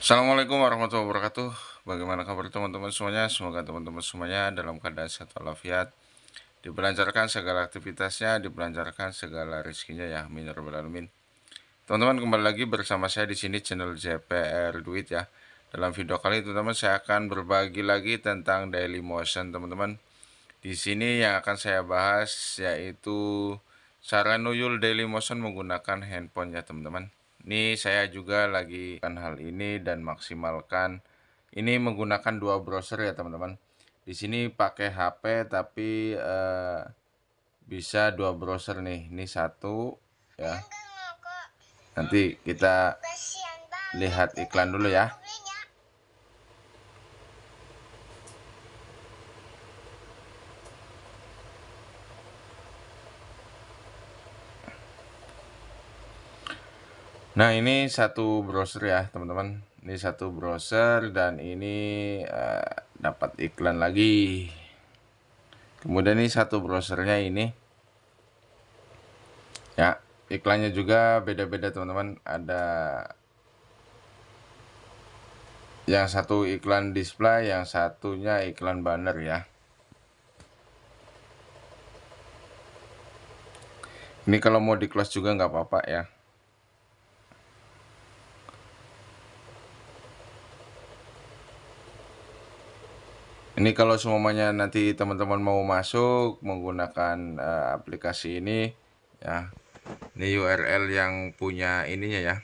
Assalamualaikum warahmatullahi wabarakatuh Bagaimana kabar teman-teman semuanya Semoga teman-teman semuanya dalam keadaan sehat walafiat Dibelancarkan segala aktivitasnya Dibelancarkan segala rezekinya ya Amin ya Alamin Teman-teman kembali lagi bersama saya di sini channel JPR Duit ya Dalam video kali ini teman-teman saya akan berbagi lagi tentang daily motion teman-teman Di sini yang akan saya bahas yaitu Cara nuyul daily motion menggunakan handphone ya teman-teman ini saya juga lagi kan hal ini dan maksimalkan. Ini menggunakan dua browser ya teman-teman. Di sini pakai HP tapi uh, bisa dua browser nih. Ini satu ya. Nanti kita lihat ya. iklan dulu ya. Nah, ini satu browser ya, teman-teman. Ini satu browser dan ini uh, dapat iklan lagi. Kemudian ini satu browsernya ini. Ya, iklannya juga beda-beda, teman-teman. Ada yang satu iklan display, yang satunya iklan banner ya. Ini kalau mau di close juga nggak apa-apa ya. Ini kalau semuanya nanti teman-teman mau masuk menggunakan uh, aplikasi ini ya. Ini URL yang punya ininya ya.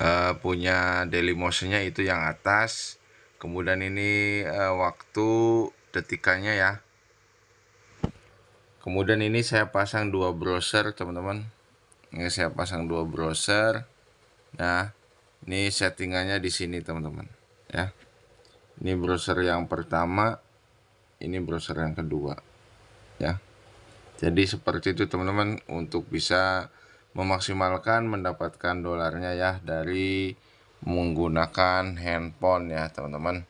Uh, punya daily motionnya itu yang atas. Kemudian ini uh, waktu detikannya ya. Kemudian ini saya pasang dua browser, teman-teman. Ini saya pasang dua browser. Nah, ini settingannya di sini, teman-teman. Ya ini browser yang pertama ini browser yang kedua ya jadi seperti itu teman-teman untuk bisa memaksimalkan mendapatkan dolarnya ya dari menggunakan handphone ya teman-teman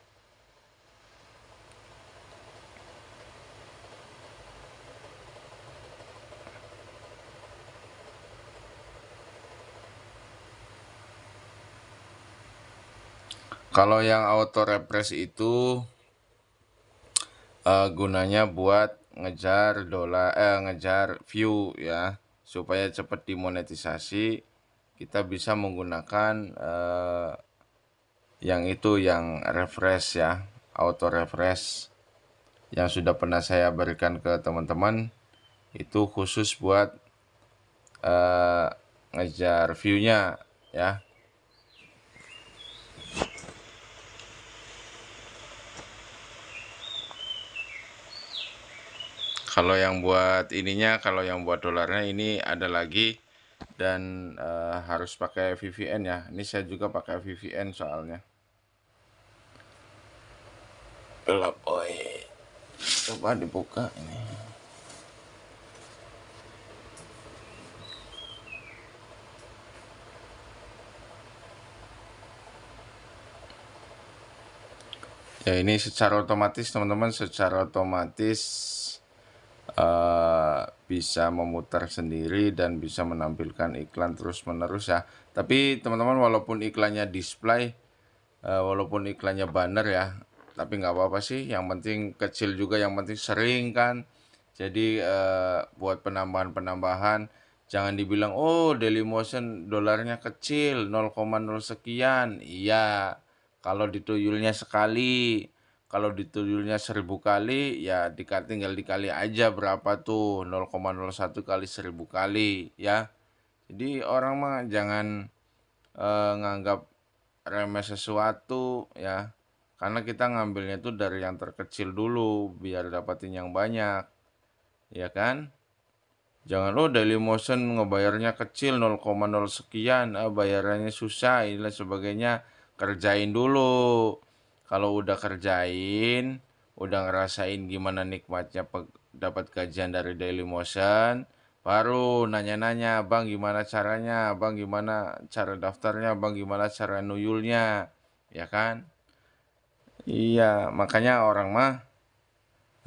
Kalau yang auto refresh itu uh, gunanya buat ngejar dolar eh ngejar view ya supaya cepat dimonetisasi kita bisa menggunakan uh, yang itu yang refresh ya auto refresh yang sudah pernah saya berikan ke teman-teman itu khusus buat uh, ngejar viewnya ya Kalau yang buat ininya, kalau yang buat dolarnya ini ada lagi dan uh, harus pakai VPN ya. Ini saya juga pakai VPN soalnya. Gelap, oi. Coba dibuka ini. Ya ini secara otomatis teman-teman secara otomatis Eh, bisa memutar sendiri dan bisa menampilkan iklan terus-menerus ya. Tapi teman-teman walaupun iklannya display, uh, walaupun iklannya banner ya, tapi nggak apa-apa sih. Yang penting kecil juga, yang penting sering kan. Jadi uh, buat penambahan-penambahan jangan dibilang oh daily motion dolarnya kecil 0,0 sekian. Iya, kalau dituyulnya sekali kalau dituyulnya seribu kali ya dikali tinggal dikali aja berapa tuh 0,01 kali seribu kali ya jadi orang mah jangan eh, nganggap remeh sesuatu ya karena kita ngambilnya tuh dari yang terkecil dulu biar dapatin yang banyak ya kan jangan lo oh, daily motion ngebayarnya kecil 0,0 sekian eh, bayarannya susah ini sebagainya kerjain dulu kalau udah kerjain udah ngerasain gimana nikmatnya dapat gajian dari daily motion baru nanya-nanya bang gimana caranya bang gimana cara daftarnya bang gimana cara nuyulnya ya kan iya makanya orang mah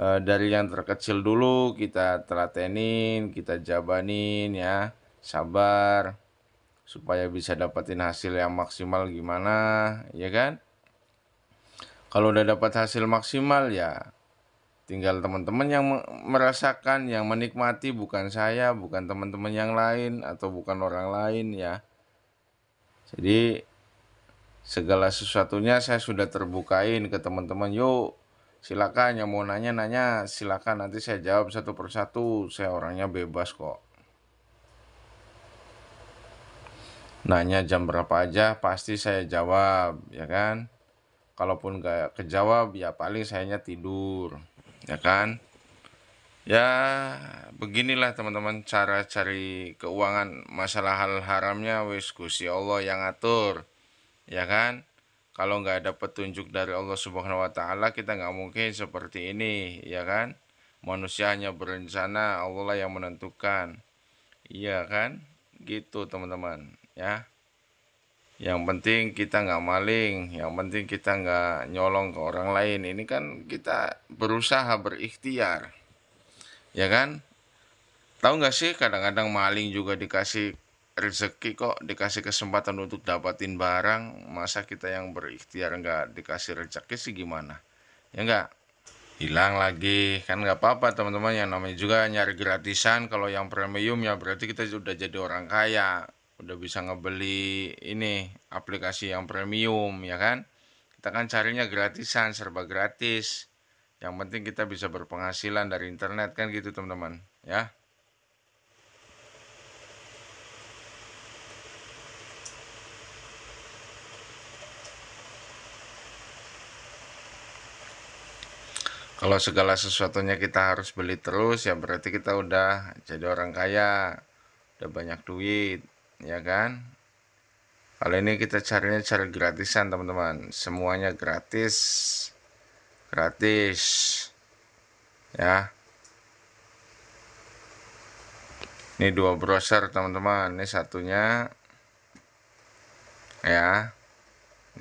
e, dari yang terkecil dulu kita telatenin kita jabanin ya sabar supaya bisa dapetin hasil yang maksimal gimana ya kan kalau udah dapat hasil maksimal ya tinggal teman-teman yang merasakan yang menikmati bukan saya bukan teman-teman yang lain atau bukan orang lain ya jadi segala sesuatunya saya sudah terbukain ke teman-teman yuk silakan yang mau nanya nanya silakan nanti saya jawab satu persatu saya orangnya bebas kok nanya jam berapa aja pasti saya jawab ya kan kalaupun gak kejawab ya paling sayanya tidur ya kan ya beginilah teman-teman cara cari keuangan masalah hal haramnya wis kusi Allah yang atur ya kan kalau nggak ada petunjuk dari Allah Subhanahu wa taala kita nggak mungkin seperti ini ya kan manusia hanya berencana Allah yang menentukan iya kan gitu teman-teman ya yang penting kita nggak maling, yang penting kita nggak nyolong ke orang lain. Ini kan kita berusaha berikhtiar, ya kan? Tahu nggak sih kadang-kadang maling juga dikasih rezeki kok, dikasih kesempatan untuk dapatin barang. Masa kita yang berikhtiar nggak dikasih rezeki sih gimana? Ya nggak? Hilang lagi, kan nggak apa-apa teman-teman yang namanya juga nyari gratisan. Kalau yang premium ya berarti kita sudah jadi orang kaya udah bisa ngebeli ini aplikasi yang premium ya kan kita kan carinya gratisan serba gratis yang penting kita bisa berpenghasilan dari internet kan gitu teman-teman ya kalau segala sesuatunya kita harus beli terus ya berarti kita udah jadi orang kaya udah banyak duit ya kan kalau ini kita carinya cari gratisan teman-teman semuanya gratis gratis ya ini dua browser teman-teman ini satunya ya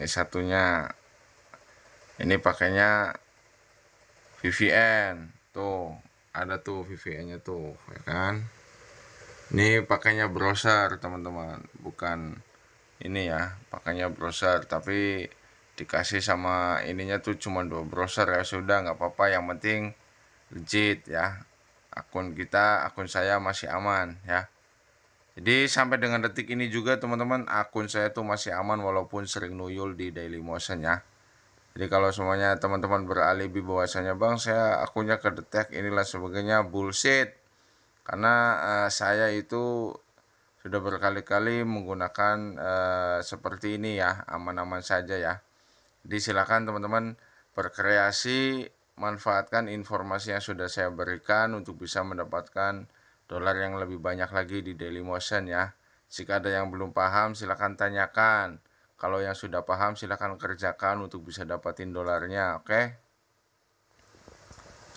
ini satunya ini pakainya VPN tuh ada tuh VPN nya tuh ya kan ini pakainya browser teman-teman bukan ini ya pakainya browser tapi dikasih sama ininya tuh cuma dua browser ya sudah nggak apa-apa yang penting legit ya akun kita akun saya masih aman ya jadi sampai dengan detik ini juga teman-teman akun saya tuh masih aman walaupun sering nuyul di daily motion ya jadi kalau semuanya teman-teman beralibi bahwasanya bang saya akunnya kedetek inilah sebagainya bullshit karena uh, saya itu sudah berkali-kali menggunakan uh, seperti ini ya aman-aman saja ya Disilakan teman-teman berkreasi manfaatkan informasi yang sudah saya berikan untuk bisa mendapatkan dolar yang lebih banyak lagi di daily motion ya jika ada yang belum paham silakan tanyakan kalau yang sudah paham silakan kerjakan untuk bisa dapatin dolarnya oke okay?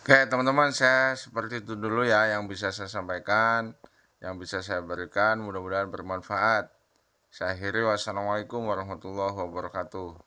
Oke teman-teman saya seperti itu dulu ya yang bisa saya sampaikan, yang bisa saya berikan mudah-mudahan bermanfaat. Saya akhiri wassalamualaikum warahmatullahi wabarakatuh.